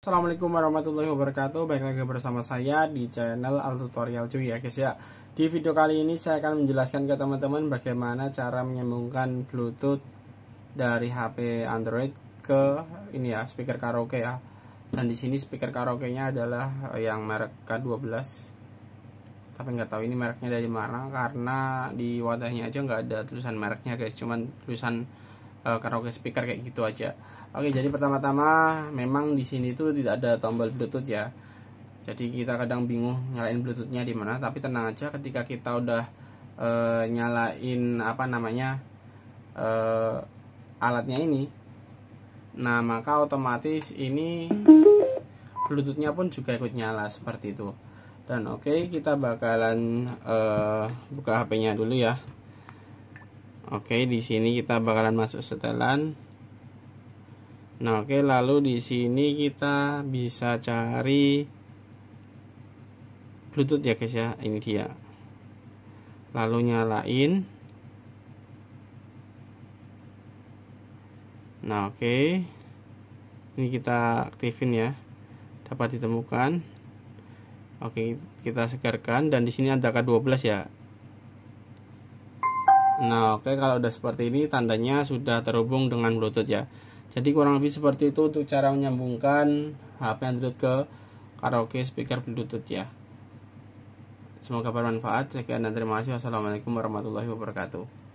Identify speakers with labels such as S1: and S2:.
S1: Assalamualaikum warahmatullahi wabarakatuh Baik lagi bersama saya di channel Al Tutorial Cuy ya guys ya Di video kali ini saya akan menjelaskan ke teman-teman Bagaimana cara menyambungkan bluetooth Dari HP Android ke ini ya speaker karaoke ya Dan di sini speaker karaoke nya adalah eh, yang merek K12 Tapi nggak tahu ini mereknya dari mana Karena di wadahnya aja nggak ada tulisan mereknya guys Cuman tulisan uh, karaoke speaker kayak gitu aja. Oke, jadi pertama-tama memang di sini tuh tidak ada tombol Bluetooth ya. Jadi kita kadang bingung nyalain Bluetoothnya di mana, tapi tenang aja ketika kita udah uh, nyalain apa namanya uh, alatnya ini. Nah, maka otomatis ini Bluetoothnya pun juga ikut nyala seperti itu. Dan oke, okay, kita bakalan uh, buka HP-nya dulu ya oke di sini kita bakalan masuk setelan nah oke lalu di sini kita bisa cari bluetooth ya guys ya ini dia lalu nyalain nah oke ini kita aktifin ya dapat ditemukan oke kita segarkan dan di sini ada K12 ya Nah, oke okay, kalau udah seperti ini tandanya sudah terhubung dengan Bluetooth ya. Jadi kurang lebih seperti itu untuk cara menyambungkan HP Android ke karaoke speaker Bluetooth ya. Semoga bermanfaat. Sekian dan terima kasih. Wassalamualaikum warahmatullahi wabarakatuh.